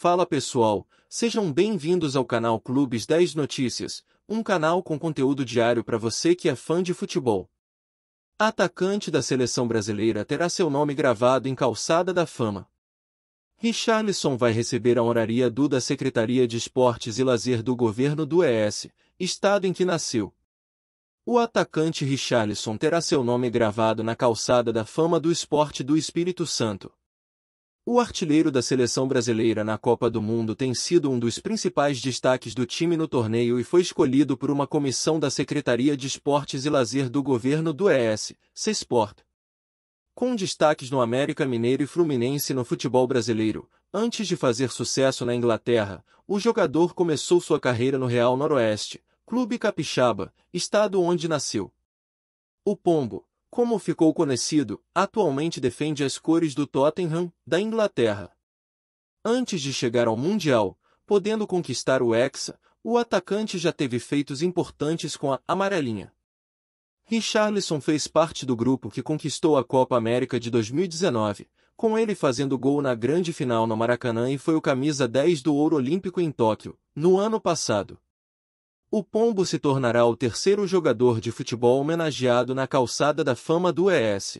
Fala pessoal, sejam bem-vindos ao canal Clubes 10 Notícias, um canal com conteúdo diário para você que é fã de futebol. Atacante da seleção brasileira terá seu nome gravado em calçada da fama. Richarlison vai receber a honraria do da Secretaria de Esportes e Lazer do governo do ES, estado em que nasceu. O atacante Richarlison terá seu nome gravado na calçada da fama do esporte do Espírito Santo. O artilheiro da seleção brasileira na Copa do Mundo tem sido um dos principais destaques do time no torneio e foi escolhido por uma comissão da Secretaria de Esportes e Lazer do governo do ES, C-Sport. Com destaques no América Mineiro e Fluminense no futebol brasileiro, antes de fazer sucesso na Inglaterra, o jogador começou sua carreira no Real Noroeste, clube capixaba, estado onde nasceu. O Pombo, como ficou conhecido, atualmente defende as cores do Tottenham, da Inglaterra. Antes de chegar ao Mundial, podendo conquistar o Hexa, o atacante já teve feitos importantes com a amarelinha. Richarlison fez parte do grupo que conquistou a Copa América de 2019, com ele fazendo gol na grande final no Maracanã e foi o camisa 10 do ouro olímpico em Tóquio, no ano passado o Pombo se tornará o terceiro jogador de futebol homenageado na calçada da fama do ES.